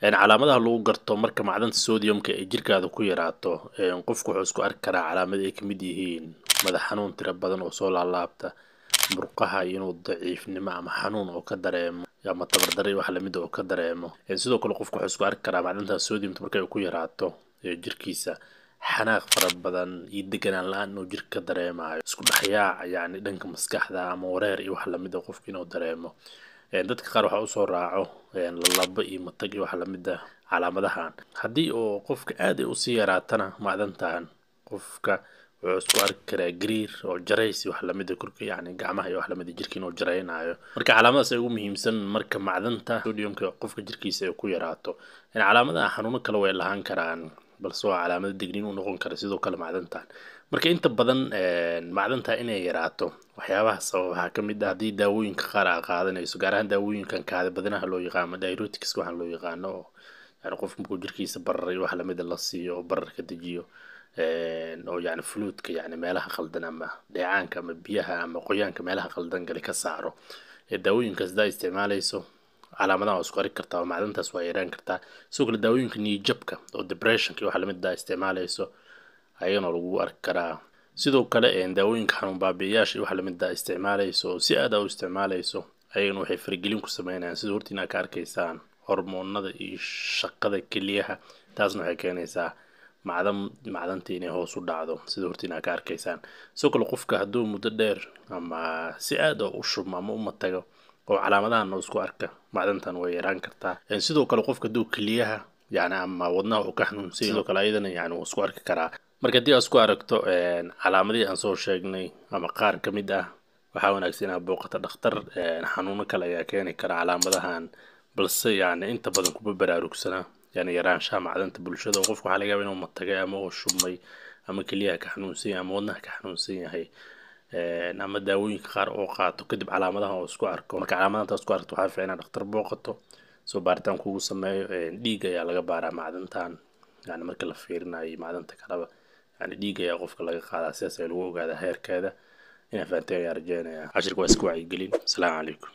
calaamadaha lagu garto marka macdanta sodiumka ay jirkaada ku yaraato qofku wuxuu isku arki karaa calaamada ay kamid yihiin madax xanuun tiro badan oo soo laalaabta murqaha inuu daciifnimo ama xanuun oo ka dareemo ama tabardari wax lamid ah oo ka dareemo sidoo kale qofku wuxuu isku arki karaa macdanta sodiumka marka ay ku yaraato jirkiisa xanaaq fara badan iyo deganaan la-aan inuu jirka ka dareemayo isku dhexyaac yani dhanka maskaxda ama wareer iyo wax lamid a ah qofka inuu dareemo dadka qaar waxaa usoo raaco lalabo iyo matag iyo waxa lamid ah calaamadahan haddii oo qofka aad ay usii yaraatana macdantan qofka wuxuu isku arki karaa gariir oo jarays wax lamida ah, korka yani gacmaha iyo wax lamida ah, jirkiin inuu jaraynayo marka calaamadaas ay ugu muhiimsan marka macdanta sodiumka qofka jirkiisa ay ku yaraato calaamadaha xanuuno kale way lahaan karaan balse waa calaamado digniin u noqon kara sidoo kale macdantan marka inta badan eh, macdanta inay yaraato waxyaabaha sabab ka kamid ah haddii daawooyinka qaar a qaadanayso gaar ahaan daawooyinkan kaada badanaha loo yaqaano dirotics waxaan loo yaqaano oo yani qof markuu jirkiisa bararay wax lamida la siiyo oo bararka dejiyo eh, oo yani fluudka yani meelaha qaldan ama dheecaanka ama biyaha ama qoyaanka meelaha qaldan gale ka saaro ee eh, daawooyinkaas daa isticmaalayso calaamadaha waa isku ari kartaa oo macdantaas waa yaraan kartaa sidoo kale daawooyinka niyijabka oo depressionka iyo waxa lamida ah isticmaalayso ayana lagu arki karaa sidoo kale daawooyinka xanuun baabi'iyaasha iyo waxa lamida ah isticmaalayso oo si aada ah u isticmaalayso ayagana waxay faragelin ku sameynayaan sida hortiin aad ka arkaysaan hormoonada iyo shaqada keliyaha taasna waxay keenaysaa macdan macdanta inay hoos u dhacdo sida hortiin aad ka arkaysaan sidoo kale qofka hadduu muddo dheer ama si aada u shubmo ama uma tago oo calaamadahan oo isku arka macdantan way yaraan kartaa sidoo kale qofka duug keliyaha yani ama wadnaha uu ka xanuunsay sidoo kale ayadana yani wuu isku arki karaa marka haddii aad isku aragto calaamadihii aan soo sheegnay ama qaar ka mid ah waxaa wanaagsan inaad booqata dhakhtar xanuuno kale ayaa keeni kara calaamadahan balse yani inta badan kuma baraarugsana yani yaraanshaha macdanta bulshada oo qofka waxaa laga yaaba inuu matagay ama uu shubmay ama keliyaha ka xanuunsan yahay ama wadnaha ka xanuunsan yahay Ehm, ama daawooyinka qaar oo qaato kadib calaamadaha oo isku arko marka calaamadahan taas ku aragto waxaa fiican inaad dhakhtar booqato soo baaritaan kugu sameeyo ehm, dhiig ayaa laga baaraa macdantan yani marka la fiirinayo macdanta kaleba yani dhiig ayaa qofka laga qaadaa sidaas ayaa lagu ogaadaa heerkeeda inaa fahanteen ayaa rajeynaya cashirka waa iska wacyigelin asalaamu calaykum